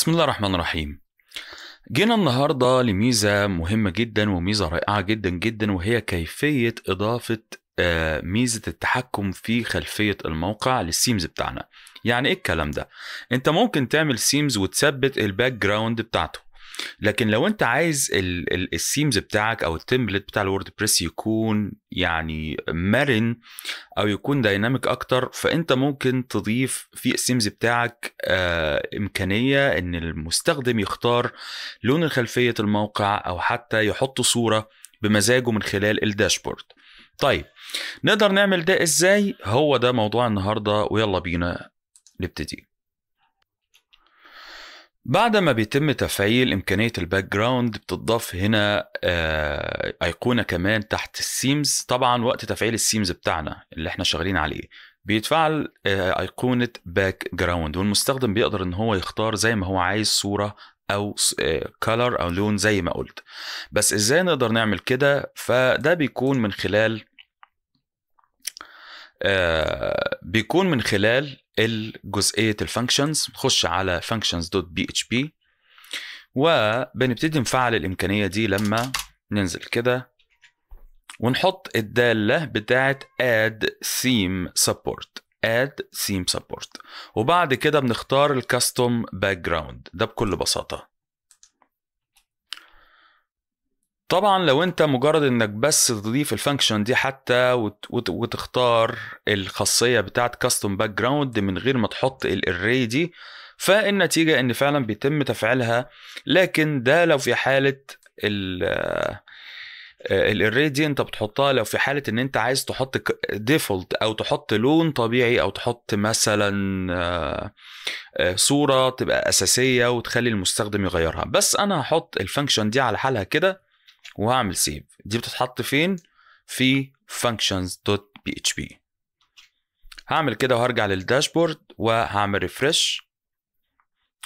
بسم الله الرحمن الرحيم جينا النهارده لميزه مهمه جدا وميزه رائعه جدا جدا وهي كيفيه اضافه آه، ميزه التحكم في خلفيه الموقع للسيمز بتاعنا يعني ايه الكلام ده انت ممكن تعمل سيمز وتثبت الباك جراوند بتاعته لكن لو انت عايز السيمز بتاعك او التمبلت بتاع بريس يكون يعني مرن او يكون دايناميك اكتر فانت ممكن تضيف في السيمز بتاعك آه، امكانيه ان المستخدم يختار لون خلفيه الموقع او حتى يحط صوره بمزاجه من خلال الداشبورد طيب نقدر نعمل ده ازاي هو ده موضوع النهارده ويلا بينا نبتدي بعد ما بيتم تفعيل إمكانية الباك جراوند بتضاف هنا آه، أيقونة كمان تحت السيمز طبعا وقت تفعيل السيمز بتاعنا اللي احنا شغالين عليه بيتفعل آه، أيقونة باك جراوند والمستخدم بيقدر إن هو يختار زي ما هو عايز صورة او كلر آه، او لون زي ما قلت بس ازاي نقدر نعمل كده فده بيكون من خلال آه، بيكون من خلال الجزئية الفانكشنز نخش على functions دوت بي اتش بي وبنبتدي نفعل الامكانيه دي لما ننزل كده ونحط الداله بتاعه add theme support add theme support وبعد كده بنختار الكاستوم باك جراوند ده بكل بساطه طبعا لو انت مجرد انك بس تضيف الفانكشن دي حتى وتختار الخاصيه بتاعت كاستم باك جراوند من غير ما تحط الاري دي فالنتيجه ان فعلا بيتم تفعيلها لكن ده لو في حاله الاري آه، دي انت بتحطها لو في حاله ان انت عايز تحط ديفولت او تحط لون طبيعي او تحط مثلا آه، آه، صوره تبقى اساسيه وتخلي المستخدم يغيرها بس انا هحط الفانكشن دي على حالها كده وهعمل سيف دي بتتحط فين في functions دوت بي اتش بي هعمل كده وهرجع للداشبورد وهعمل ريفرش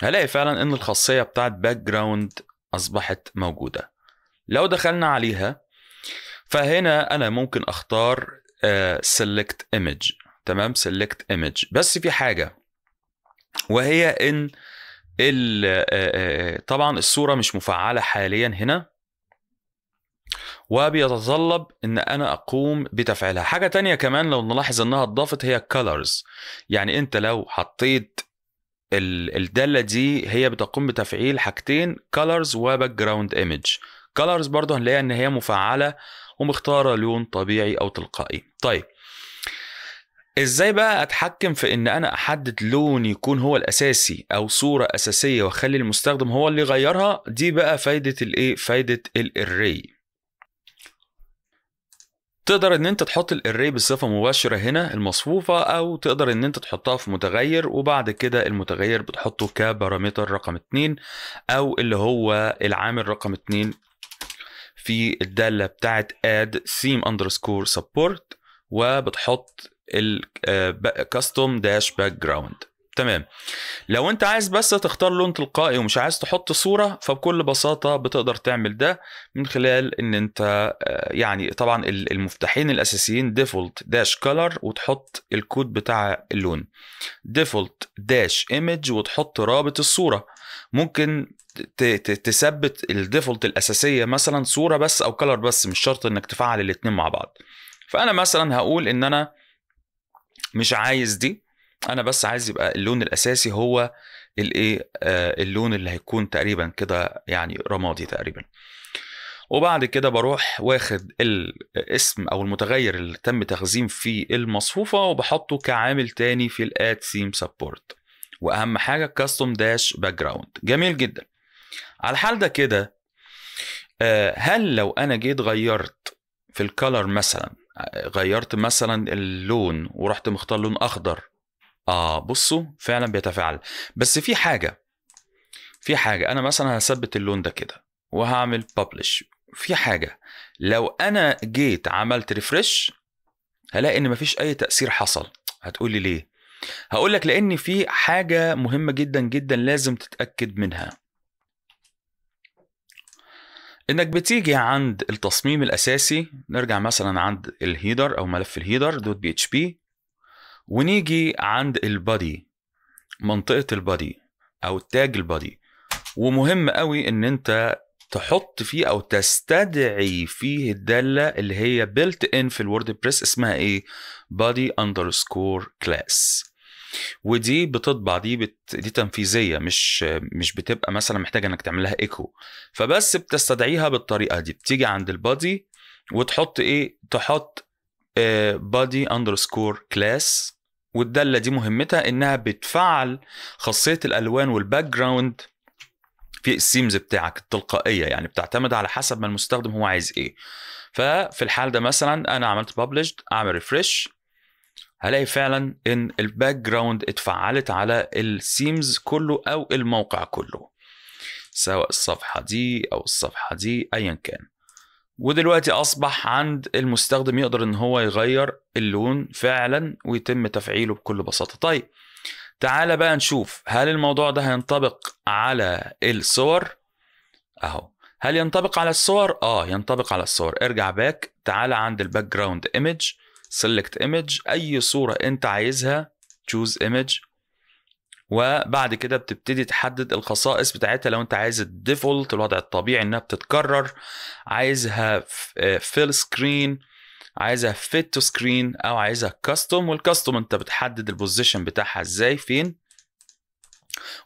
هلاقي فعلا ان الخاصيه بتاعت باك جراوند اصبحت موجوده لو دخلنا عليها فهنا انا ممكن اختار سيلكت آه، ايمج تمام سيلكت ايمج بس في حاجه وهي ان آه، آه، طبعا الصوره مش مفعله حاليا هنا وبيتطلب ان انا اقوم بتفعيلها حاجه تانية كمان لو نلاحظ انها اتضافت هي colors يعني انت لو حطيت الداله دي هي بتقوم بتفعيل حاجتين colors وباك جراوند ايمج colors برضه هنلاقيها ان هي مفعله ومختاره لون طبيعي او تلقائي طيب ازاي بقى اتحكم في ان انا احدد لون يكون هو الاساسي او صوره اساسيه واخلي المستخدم هو اللي يغيرها دي بقى فايده الايه فايده الاري تقدر ان انت تحط الاري بصفه مباشره هنا المصفوفه او تقدر ان انت تحطها في متغير وبعد كده المتغير بتحطه كبارامتر رقم 2 او اللي هو العامل رقم 2 في الداله بتاعت add theme underscore support وبتحط الكاستم داش باك جراوند تمام لو انت عايز بس تختار لون تلقائي ومش عايز تحط صورة فبكل بساطة بتقدر تعمل ده من خلال ان انت آه، يعني طبعا المفتاحين الاساسيين ديفولت داش كولر وتحط الكود بتاع اللون ديفولت داش ايمج وتحط رابط الصورة ممكن تثبت الديفولت الاساسية مثلا صورة بس او كولر بس مش شرط انك تفعل الاتنين مع بعض فانا مثلا هقول ان انا مش عايز دي انا بس عايز يبقى اللون الاساسي هو الايه آه، اللون اللي هيكون تقريبا كده يعني رمادي تقريبا وبعد كده بروح واخد الاسم او المتغير اللي تم تخزين فيه المصفوفه وبحطه كعامل تاني في الاد سيم سبورت واهم حاجه كاستم داش باك جراوند جميل جدا على الحال ده كده آه، هل لو انا جيت غيرت في الكالر مثلا آه، غيرت مثلا اللون ورحت مختار لون اخضر اه بصوا فعلا بيتفاعل بس في حاجه في حاجه انا مثلا هثبت اللون ده كده وهعمل ببلش في حاجه لو انا جيت عملت ريفرش هلاقي ان مفيش اي تاثير حصل هتقولي ليه هقول لك لان في حاجه مهمه جدا جدا لازم تتاكد منها انك بتيجي عند التصميم الاساسي نرجع مثلا عند الهيدر او ملف الهيدر دوت بي اتش بي ونيجي عند البادي منطقه البادي او تاج البادي ومهم قوي ان انت تحط فيه او تستدعي فيه الداله اللي هي بيلت ان في الورد بريس اسمها ايه بادي اندرسكور كلاس ودي بتطبع دي بت... دي تنفيذيه مش مش بتبقى مثلا محتاجه انك تعملها ايكو فبس بتستدعيها بالطريقه دي بتيجي عند البادي وتحط ايه تحط بادي اندرسكور كلاس والداله دي مهمتها انها بتفعل خاصيه الالوان والباك جراوند في السيمز بتاعك التلقائيه يعني بتعتمد على حسب ما المستخدم هو عايز ايه ففي الحال ده مثلا انا عملت ببلشد اعمل ريفرش هلاقي فعلا ان الباك جراوند اتفعلت على السيمز كله او الموقع كله سواء الصفحه دي او الصفحه دي ايا كان ودلوقتي اصبح عند المستخدم يقدر ان هو يغير اللون فعلا ويتم تفعيله بكل بساطه طيب تعالى بقى نشوف هل الموضوع ده هينطبق على الصور اهو هل ينطبق على الصور اه ينطبق على الصور ارجع باك تعال عند الباك جراوند ايمج سيلكت ايمج اي صوره انت عايزها تشوز ايمج وبعد كده بتبتدي تحدد الخصائص بتاعتها لو انت عايز الديفولت الوضع الطبيعي انها بتتكرر عايزها فيل سكرين آه، عايزها فيت تو سكرين او عايزها كاستوم والكاستوم انت بتحدد البوزيشن بتاعها ازاي فين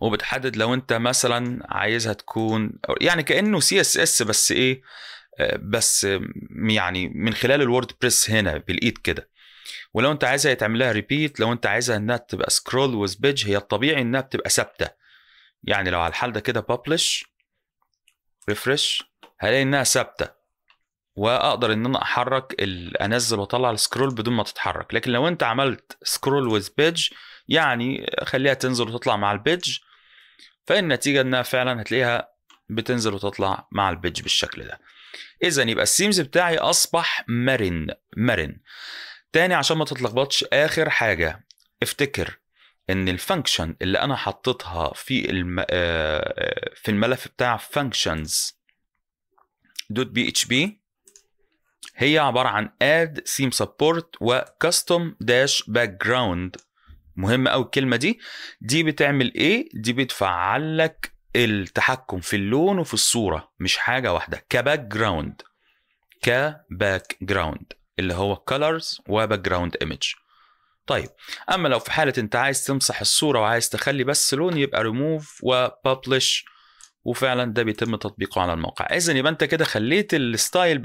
وبتحدد لو انت مثلا عايزها تكون يعني كانه سي اس اس بس ايه آه، بس يعني من خلال الوورد بريس هنا بالايد كده ولو انت عايزها يتعمل لها ريبيت لو انت عايزها انها تبقى سكرول وذ بيدج هي الطبيعي انها بتبقى ثابته يعني لو على الحال ده كده ببلش ريفرش هلاقي انها ثابته واقدر ان انا احرك انزل واطلع السكرول بدون ما تتحرك لكن لو انت عملت سكرول وذ بيدج يعني خليها تنزل وتطلع مع البيدج فالنتيجه انها فعلا هتلاقيها بتنزل وتطلع مع البيدج بالشكل ده اذا يبقى السيمز بتاعي اصبح مرن مرن تاني عشان ما تتلخبطش اخر حاجه افتكر ان الفانكشن اللي انا حطيتها في الم... آه، آه، في الملف بتاع functions دوت بي اتش بي هي عباره عن اد سيم سبورت وكاستم داش باك جراوند مهم قوي الكلمه دي دي بتعمل ايه دي بتفعل لك التحكم في اللون وفي الصوره مش حاجه واحده كباك جراوند كباك جراوند اللي هو colors و background image طيب اما لو في حاله انت عايز تمسح الصوره وعايز تخلي بس لون يبقى ريموف وببلش وفعلا ده بيتم تطبيقه على الموقع اذا يبقى انت كده خليت الستايل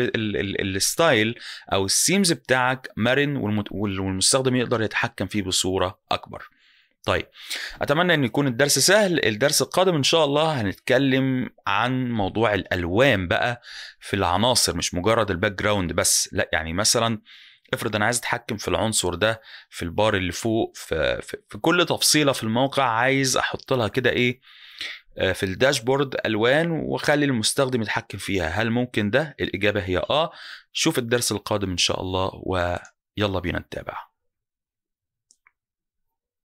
الستايل او السيمز بتاعك مرن والمستخدم يقدر يتحكم فيه بصوره اكبر طيب اتمنى ان يكون الدرس سهل الدرس القادم ان شاء الله هنتكلم عن موضوع الالوان بقى في العناصر مش مجرد الباك جراوند بس لا يعني مثلا افرض انا عايز اتحكم في العنصر ده في البار اللي فوق في, في, في كل تفصيله في الموقع عايز احط لها كده ايه آه، في الداشبورد الوان واخلي المستخدم يتحكم فيها هل ممكن ده الاجابه هي اه شوف الدرس القادم ان شاء الله ويلا بينا نتابع